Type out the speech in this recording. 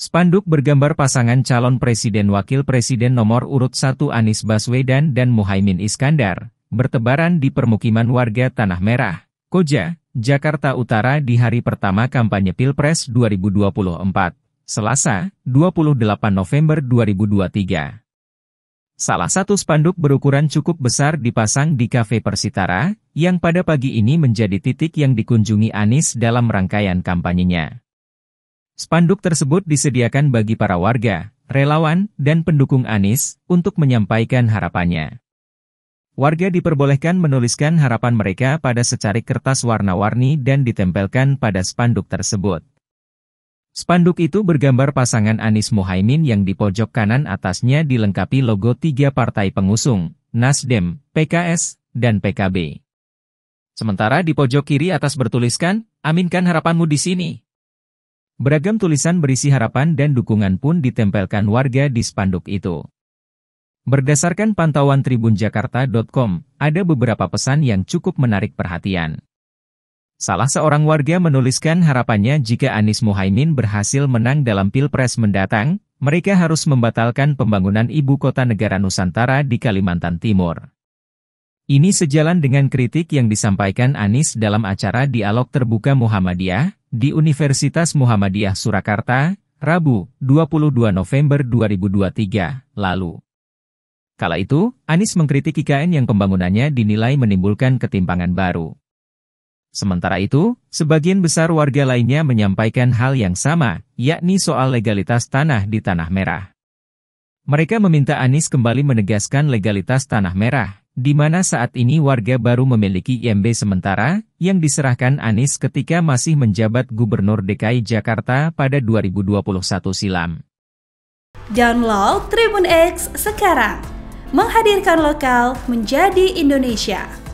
Spanduk bergambar pasangan calon presiden wakil presiden nomor urut 1 Anies Baswedan dan Muhaimin Iskandar, bertebaran di permukiman warga Tanah Merah, Koja, Jakarta Utara di hari pertama kampanye Pilpres 2024, Selasa, 28 November 2023. Salah satu spanduk berukuran cukup besar dipasang di kafe Persitara, yang pada pagi ini menjadi titik yang dikunjungi Anies dalam rangkaian kampanyenya. Spanduk tersebut disediakan bagi para warga, relawan, dan pendukung Anies untuk menyampaikan harapannya. Warga diperbolehkan menuliskan harapan mereka pada secarik kertas warna-warni dan ditempelkan pada spanduk tersebut. Spanduk itu bergambar pasangan Anies Muhaimin yang di pojok kanan atasnya dilengkapi logo tiga partai pengusung, Nasdem, PKS, dan PKB. Sementara di pojok kiri atas bertuliskan, Aminkan harapanmu di sini. Beragam tulisan berisi harapan dan dukungan pun ditempelkan warga di spanduk itu. Berdasarkan pantauan tribunjakarta.com, ada beberapa pesan yang cukup menarik perhatian. Salah seorang warga menuliskan harapannya jika Anies Muhaimin berhasil menang dalam Pilpres mendatang, mereka harus membatalkan pembangunan ibu kota negara Nusantara di Kalimantan Timur. Ini sejalan dengan kritik yang disampaikan Anies dalam acara Dialog Terbuka Muhammadiyah, di Universitas Muhammadiyah Surakarta, Rabu, 22 November 2023, lalu. Kala itu, Anies mengkritik IKN yang pembangunannya dinilai menimbulkan ketimpangan baru. Sementara itu, sebagian besar warga lainnya menyampaikan hal yang sama, yakni soal legalitas tanah di Tanah Merah. Mereka meminta Anies kembali menegaskan legalitas Tanah Merah, di mana saat ini warga baru memiliki IMB sementara, yang diserahkan Anies ketika masih menjabat Gubernur DKI Jakarta pada 2021 silam. Download Tribun X sekarang, menghadirkan lokal menjadi Indonesia.